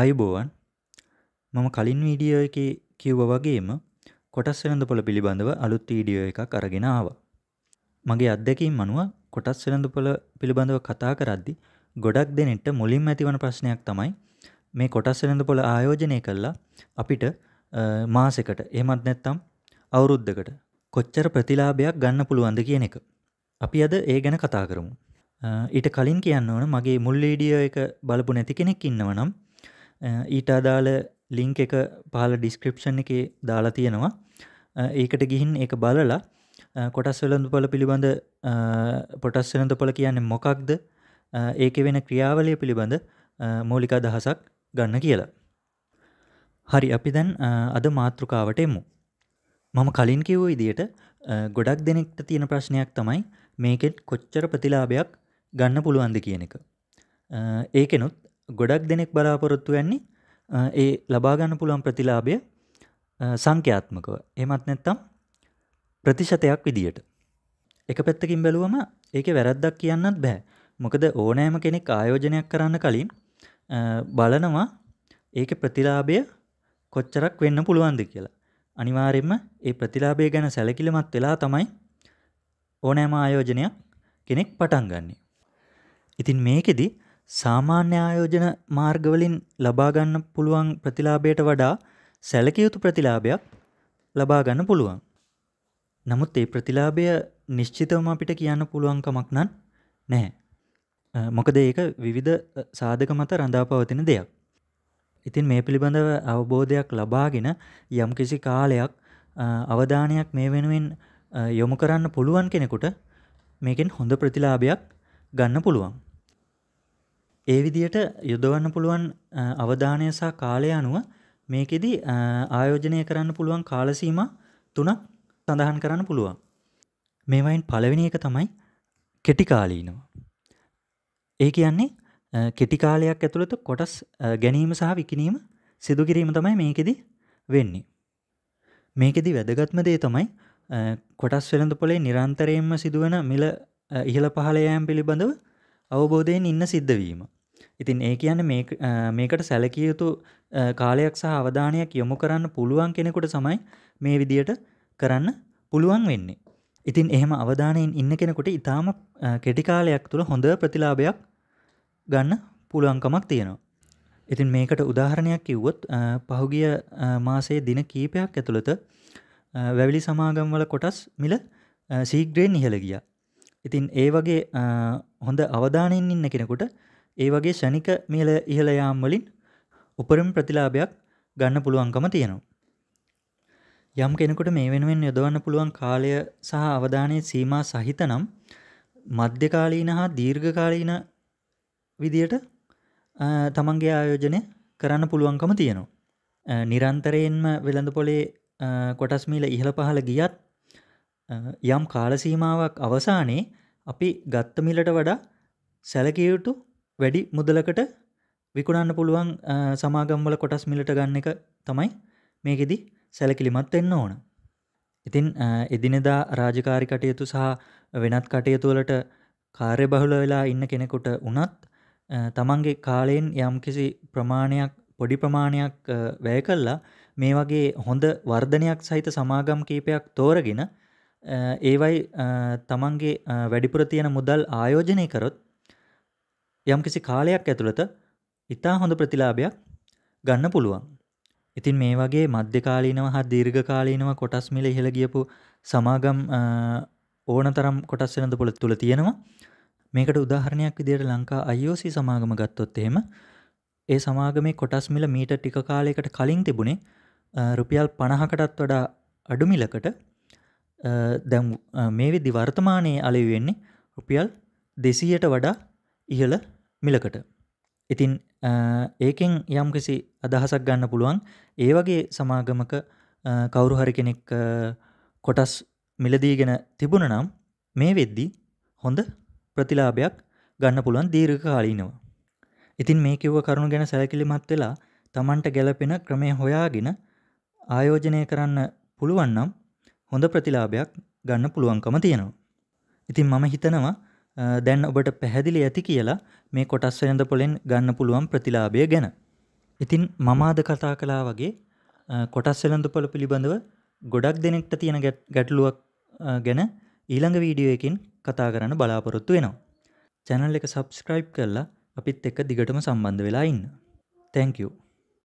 ආයුබෝවන් මම කලින් වීඩියෝ එකේ කිව්ව වගේම කොටස් වෙළඳපොළ පිළිබඳව අලුත් වීඩියෝ එකක් අරගෙන ආවා. මගේ අත්දැකීම් අනුව කොටස් වෙළඳපොළ පිළිබඳව කතා කරද්දි ගොඩක් දෙනෙට මුලින්ම ඇතිවන ප්‍රශ්නයක් තමයි මේ කොටස් වෙළඳපොළ ආයෝජනය කළා අපිට මාසෙකට එහෙමත් නැත්නම් අවුරුද්දකට කොච්චර ප්‍රතිලාභයක් ගන්න පුළුවන්ද කියන එක. අපි අද ඒ ගැන කතා කරමු. ඊට කලින් කියන්න ඕන මගේ මුල් වීඩියෝ එක බලපු නැති කෙනෙක් ඉන්නවනම් ඊට අදාළ ලිංක එක පහල ඩිස්ක්‍රප්ෂන් එකේ දාලා තියෙනවා ඒකට ගිහින් එක බලලා කොටස් වෙළඳ පොල පිළිබඳ පොටස් වෙළඳ පොල කියන්නේ මොකක්ද ඒක වෙන ක්‍රියාවලිය පිළිබඳ මූලික අදහසක් ගන්න කියලා. හරි අපි දැන් අද මාතෘකාවට එමු. මම කලින් කිව්ව විදියට ගොඩක් දෙනෙක්ට තියෙන ප්‍රශ්නයක් තමයි මේකෙත් කොච්චර ප්‍රතිලාභයක් ගන්න පුළුවන්ද කියන එක. ඒකෙනුත් ගොඩක් දෙනෙක් බලාපොරොත්තු වෙන්නේ ඒ ලබාගන්න පුළුවන් ප්‍රතිලාභය සංඛ්‍යාත්මකව එමත් නැත්තම් ප්‍රතිශතයක් විදියට එක පැත්තකින් බැලුවම ඒක වැරද්දක් කියන්නත් බෑ මොකද ඕනෑම කෙනෙක් ආයෝජනයක් කරන්න කලින් බලනවා ඒක ප්‍රතිලාභය කොච්චරක් වෙන්න පුළුවන්ද කියලා අනිවාරෙන්ම ඒ ප්‍රතිලාභය ගැන සැලකිලමත් වෙලා තමයි ඕනෑම ආයෝජනයක් කෙනෙක් පටන් ගන්නේ. ඉතින් මේකෙදි සාමාන්‍ය ආයෝජන මාර්ගවලින් ලබාගන්න පුළුවන් ප්‍රතිලාභයට වඩා සැලකයුතු ප්‍රතිලාභයක් ලබාගන්න පුළුවන්. නමුත් ඒ ප්‍රතිලාභය නිශ්චිතවම අපිට කියන්න පුළුවන්කමක් නම් නැහැ. මොකද ඒක විවිධ සාධක මත රඳාපවතින දෙයක්. ඉතින් මේ පිළිබඳව අවබෝධයක් ලබාගෙන යම්කිසි කාලයක් අවධානයක් මේ වෙනුවෙන් යොමු කරන්න පුළුවන් කෙනෙකුට මේකෙන් හොඳ ප්‍රතිලාභයක් ගන්න පුළුවන්. ඒ විදියට යොදවන්න පුළුවන් අවධානය සහ කාලය අනුව මේකෙදි ආයෝජනය කරන්න පුළුවන් කාලසීම තුනක් සඳහන් කරන්න පුළුවන්. මේවයින් පළවෙනි එක තමයි කෙටිකාලීනව. ඒ කියන්නේ කෙටිකාලයක් ඇතුළත කොටස් ගැනීම සහ විකිනීම සිදුකිරීම තමයි මේකෙදි වෙන්නේ. මේකෙදි වැදගත්ම දේ තමයි කොටස් වෙළඳ පොලේ නිරන්තරයෙන්ම සිදුවන මිල ඉහළ පහළ යෑම් පිළිබඳව අවබෝධයෙන් ඉන්න සිද්ධවීම. ඉතින් ඒ කියන්න මේකට සැලකිය යුතු කාලයක් සහ අවධානයක් යොමු කරන්න පුළුවන් කෙනෙකුට සමයි මේ විදියට කරන්න පුළුවන් වෙන්නේ. ඉතින් එහෙම අවධානයෙන් ඉන්න කෙනෙකුට ඉතාම කෙටිකාලයක් තුළ හොඳ ප්‍රතිලාභයක් ගන්න පුළුවන්කමක් තියෙනවා. ඉතින් මේකට උදාහරණයක් කිව්වොත් පහුගිය මාසයේ දින කීපයක් ඇතුළත වැවිලි සමාගම්වල කොටස් මිල සීග්‍රයෙන් ඉහළ ගියා. ඉතින් ඒ වගේ හොඳ අවධානයෙන් ඉන්න කෙනෙකුට ඒ වගේ ෂණික මිල ඉහළ යාම් වලින් උපරිම ප්‍රතිලාභයක් ගන්න පුළුවන්කම තියෙනවා. යම් කෙනෙකුට මේ වෙනුවෙන් යොදවන්න පුළුවන් කාලය සහ අවධානයේ සීමා සහිත නම් මධ්‍යකාලීන හා දීර්ඝකාලීන විදියට තමන්ගේ ආයෝජනය කරන්න පුළුවන්කම තියෙනවා. නිරන්තරයෙන්ම වෙළඳ පොලේ කොටස් මීල ඉහළ පහළ ගියත් යම් කාලසීමාවක් අවසානයේ අපි ගත්ත මිලට වඩා සැලකිය යුතු වැඩි මුදලකට විකුණන්න පුළුවන් සමාගම්වල කොටස් මිලට ගන්න එක තමයි මේකෙදි සැලකිලිමත් වෙන්න ඕන. ඉතින් එදිනෙදා රාජකාරි කටයුතු සහ වෙනත් කටයුතු වලට කාර්යබහුල වෙලා ඉන්න කෙනෙකුට වුණත් තමන්ගේ කාලයෙන් යම්කිසි ප්‍රමාණයක් පොඩි ප්‍රමාණයක් වැය කළා මේ වගේ හොඳ වර්ධනයක් සහිත සමාගම් කීපයක් තෝරගෙන ඒවයි තමන්ගේ වැඩිපුර තියෙන මුදල් ආයෝජනය කරොත් යම්කිසි කාලයක් ඇතුළත ඉතා හොඳ ප්‍රතිලාභයක් ගන්න පුළුවන්. ඉතින් මේ වගේ මධ්‍යකාලීනව හා දීර්ඝකාලීනව කොටස් මිල ඉහළ ගියපු සමාගම් ඕන තරම් කොටස් වෙනද පොළ තුළ තියෙනවා. මේකට උදාහරණයක් විදිහට ලංකා IOC සමාගම ගත්තොත් එහෙම ඒ සමාගමේ කොටස් මිල මීට ටික කාලයකට කලින් තිබුණේ රුපියල් 50කටත් වඩා අඩු මිලකට දැන් මේ විදි වර්තමානයේ අලෙවි වෙන්නේ රුපියල් දෙසීයට වඩා ඉහළ මිලකට. ඉතින් ඒකෙන් යම්කිසි අදහසක් ගන්න පුළුවන් ඒ වගේ සමාගමක කවුරු හරි කෙනෙක් කොටස් මිලදීගෙන තිබුණ නම් මේ වෙද්දි හොඳ ප්‍රතිලාභයක් ගන්න පුළුවන් දීර්ඝ කාලීනව. ඉතින් මේ කිව්ව කරුණු ගැන සැලකිලිමත් වෙලා තමන්ට ගැලපෙන ක්‍රමය හොයාගෙන ආයෝජනය කරන්න පුළුවන් නම් හොඳ ප්‍රතිලාභයක් ගන්න පුළුවන්කම තියෙනවා. ඉතින් මම හිතනවා දැන් ඔබට පැහැදිලි ඇති කියලා මේ කොටස් වෙළඳ පොලෙන් ගන්න පුළුවන් ප්‍රතිලාභය ගැන. ඉතින් මම අද කතා කළා වගේ කොටස් වෙළඳ පොළ පිළිබඳව ගොඩක් දෙනෙක්ට තියෙන ගැටලුවක් ගැන ඊළඟ වීඩියෝ එකකින් කතා කරන්න බලාපොරොත්තු වෙනවා. චැනල් එක සබස්ක්‍රයිබ් කරලා අපිත් එක්ක දිගටම සම්බන්ධ වෙලා ඉන්න. තැංකයූ